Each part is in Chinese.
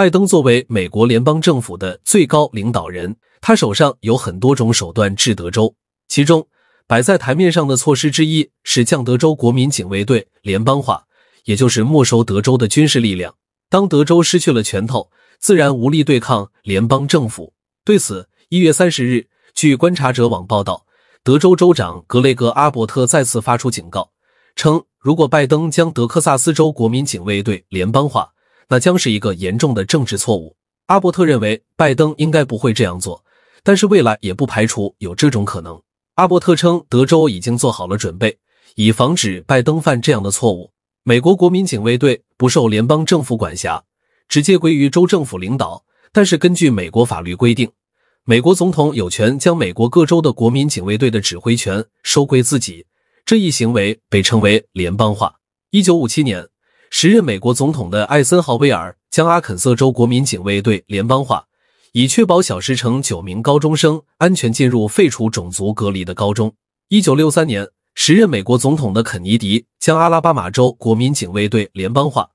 拜登作为美国联邦政府的最高领导人，他手上有很多种手段治德州。其中摆在台面上的措施之一是将德州国民警卫队联邦化，也就是没收德州的军事力量。当德州失去了拳头，自然无力对抗联邦政府。对此，一月三十日，据观察者网报道，德州州长格雷格·阿伯特再次发出警告，称如果拜登将德克萨斯州国民警卫队联邦化。那将是一个严重的政治错误。阿伯特认为，拜登应该不会这样做，但是未来也不排除有这种可能。阿伯特称，德州已经做好了准备，以防止拜登犯这样的错误。美国国民警卫队不受联邦政府管辖，直接归于州政府领导。但是根据美国法律规定，美国总统有权将美国各州的国民警卫队的指挥权收归自己，这一行为被称为联邦化。一九五七年。时任美国总统的艾森豪威尔将阿肯色州国民警卫队联邦化，以确保小石城九名高中生安全进入废除种族隔离的高中。一九六三年，时任美国总统的肯尼迪将阿拉巴马州国民警卫队联邦化，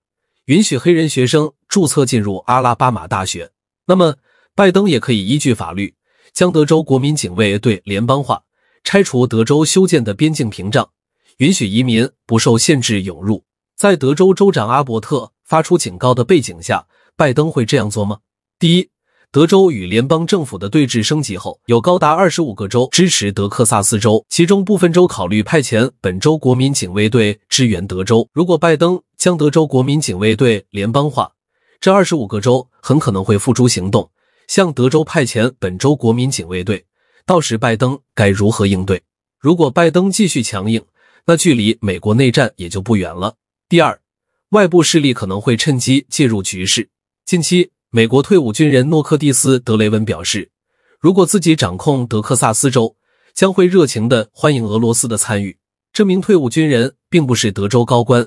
允许黑人学生注册进入阿拉巴马大学。那么，拜登也可以依据法律将德州国民警卫队联邦化，拆除德州修建的边境屏障，允许移民不受限制涌入。在德州州长阿伯特发出警告的背景下，拜登会这样做吗？第一，德州与联邦政府的对峙升级后，有高达二十五个州支持德克萨斯州，其中部分州考虑派遣本州国民警卫队支援德州。如果拜登将德州国民警卫队联邦化，这二十五个州很可能会付诸行动，向德州派遣本州国民警卫队。到时拜登该如何应对？如果拜登继续强硬，那距离美国内战也就不远了。第二，外部势力可能会趁机介入局势。近期，美国退伍军人诺克蒂斯·德雷文表示，如果自己掌控德克萨斯州，将会热情的欢迎俄罗斯的参与。这名退伍军人并不是德州高官，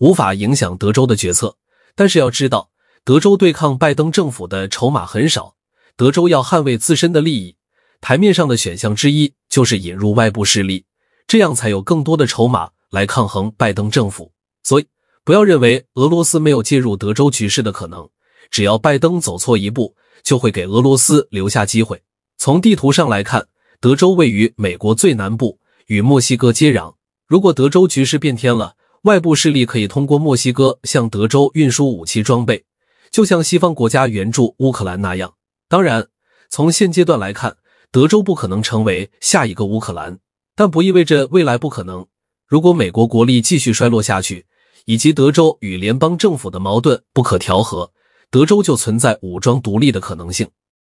无法影响德州的决策。但是要知道，德州对抗拜登政府的筹码很少，德州要捍卫自身的利益，台面上的选项之一就是引入外部势力，这样才有更多的筹码来抗衡拜登政府。所以，不要认为俄罗斯没有介入德州局势的可能。只要拜登走错一步，就会给俄罗斯留下机会。从地图上来看，德州位于美国最南部，与墨西哥接壤。如果德州局势变天了，外部势力可以通过墨西哥向德州运输武器装备，就像西方国家援助乌克兰那样。当然，从现阶段来看，德州不可能成为下一个乌克兰，但不意味着未来不可能。如果美国国力继续衰落下去，以及德州与联邦政府的矛盾不可调和，德州就存在武装独立的可能性。